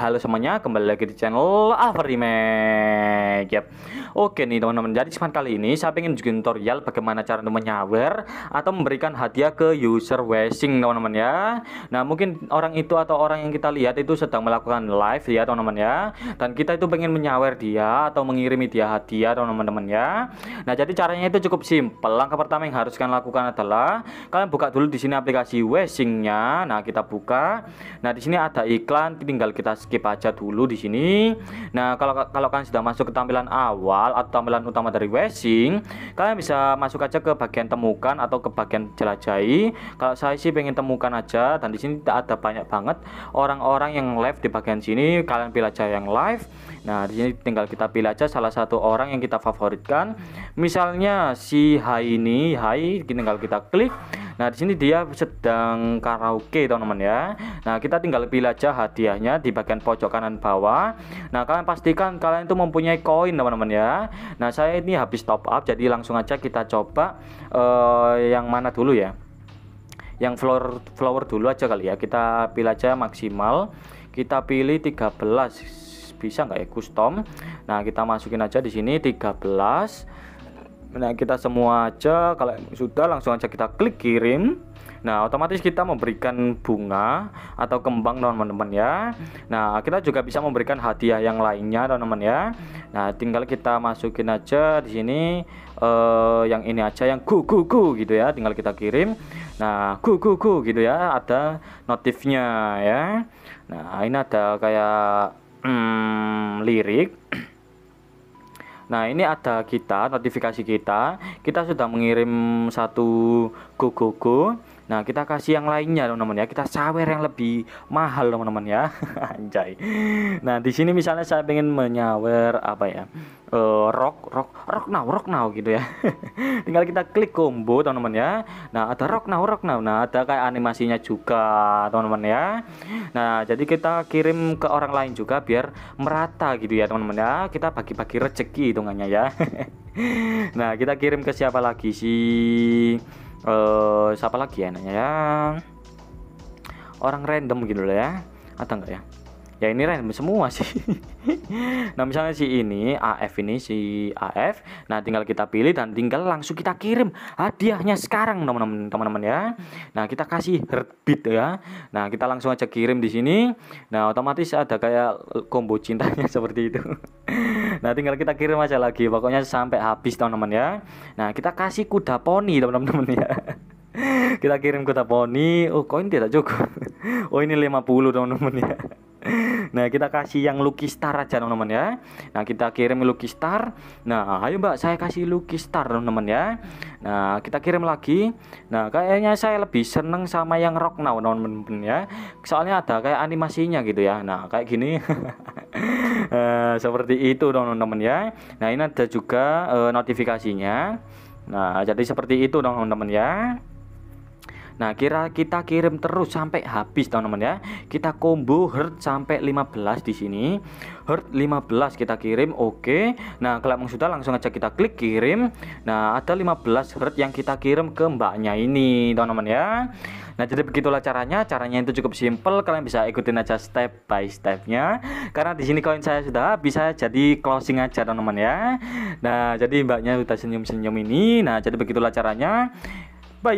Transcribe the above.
halo semuanya kembali lagi di channel Averimek yep. Oke nih teman-teman jadi cuman kali ini saya ingin bikin tutorial bagaimana cara untuk menyawer atau memberikan hadiah ke user washing teman-teman ya Nah mungkin orang itu atau orang yang kita lihat itu sedang melakukan live ya teman-teman ya Dan kita itu pengen menyawer dia atau mengirimi dia hadiah teman-teman ya Nah jadi caranya itu cukup simpel langkah pertama yang harus kalian lakukan adalah Kalian buka dulu di sini aplikasi washingnya Nah kita buka Nah di sini ada iklan tinggal kita skip aja dulu di sini. Hmm. Nah, kalau kalau kalian sudah masuk ke tampilan awal atau tampilan utama dari Wesing, kalian bisa masuk aja ke bagian temukan atau ke bagian jelajahi. Kalau saya sih pengen temukan aja dan di sini tidak ada banyak banget orang-orang yang live di bagian sini. Kalian pilih aja yang live. Nah, di sini tinggal kita pilih aja salah satu orang yang kita favoritkan. Hmm. Misalnya si Hai ini, Hai tinggal kita klik Nah, di sini dia sedang karaoke, teman-teman ya. Nah, kita tinggal pilih aja hadiahnya di bagian pojok kanan bawah. Nah, kalian pastikan kalian itu mempunyai koin, teman-teman ya. Nah, saya ini habis top up, jadi langsung aja kita coba uh, yang mana dulu ya. Yang flower flower dulu aja kali ya. Kita pilih aja maksimal. Kita pilih 13 bisa nggak ya custom. Nah, kita masukin aja di sini 13 nah kita semua aja kalau sudah langsung aja kita klik kirim nah otomatis kita memberikan bunga atau kembang teman-teman ya nah kita juga bisa memberikan hadiah yang lainnya teman-teman ya nah tinggal kita masukin aja di sini eh, yang ini aja yang gu gu gu gitu ya tinggal kita kirim nah gu gu gu gitu ya ada notifnya ya nah ini ada kayak hmm, lirik Nah, ini ada kita, notifikasi kita. Kita sudah mengirim satu go -go -go. Nah, kita kasih yang lainnya, teman-teman ya. Kita sawer yang lebih mahal, teman-teman ya. Anjay. Nah, di sini misalnya saya ingin menyawer apa ya? Uh, eh, rock rock rock now rock now gitu ya tinggal kita klik combo teman-teman ya nah ada rock now rock now nah ada kayak animasinya juga teman-teman ya nah jadi kita kirim ke orang lain juga biar merata gitu ya teman-teman ya kita bagi-bagi rezeki hitungannya ya nah kita kirim ke siapa lagi sih uh, siapa lagi ya enaknya ya orang random gitu loh ya ada enggak ya ya ini random semua sih nah misalnya si ini AF ini si AF nah tinggal kita pilih dan tinggal langsung kita kirim hadiahnya sekarang teman-teman teman-teman ya nah kita kasih heartbeat ya nah kita langsung aja kirim di sini nah otomatis ada kayak combo cintanya seperti itu nah tinggal kita kirim aja lagi pokoknya sampai habis teman-teman ya nah kita kasih kuda poni teman-teman ya kita kirim kuda poni oh koin tidak cukup oh ini 50 teman-teman ya nah kita kasih yang Lucky Star aja teman-teman ya nah kita kirim Lucky Star nah ayo mbak saya kasih Lucky Star teman-teman ya nah kita kirim lagi nah kayaknya saya lebih seneng sama yang Rock Now teman-teman ya soalnya ada kayak animasinya gitu ya nah kayak gini uh, seperti itu teman-teman ya nah ini ada juga uh, notifikasinya nah jadi seperti itu teman-teman ya Nah, kira kita kirim terus sampai habis teman-teman ya. Kita combo herd sampai 15 di sini. Herd 15 kita kirim. Oke. Nah, kalau sudah langsung aja kita klik kirim. Nah, ada 15 herd yang kita kirim ke mbaknya ini, teman-teman ya. Nah, jadi begitulah caranya. Caranya itu cukup simple. Kalian bisa ikutin aja step by stepnya. Karena di sini koin saya sudah bisa jadi closing aja teman-teman ya. Nah, jadi mbaknya sudah senyum-senyum ini. Nah, jadi begitulah caranya. Bye.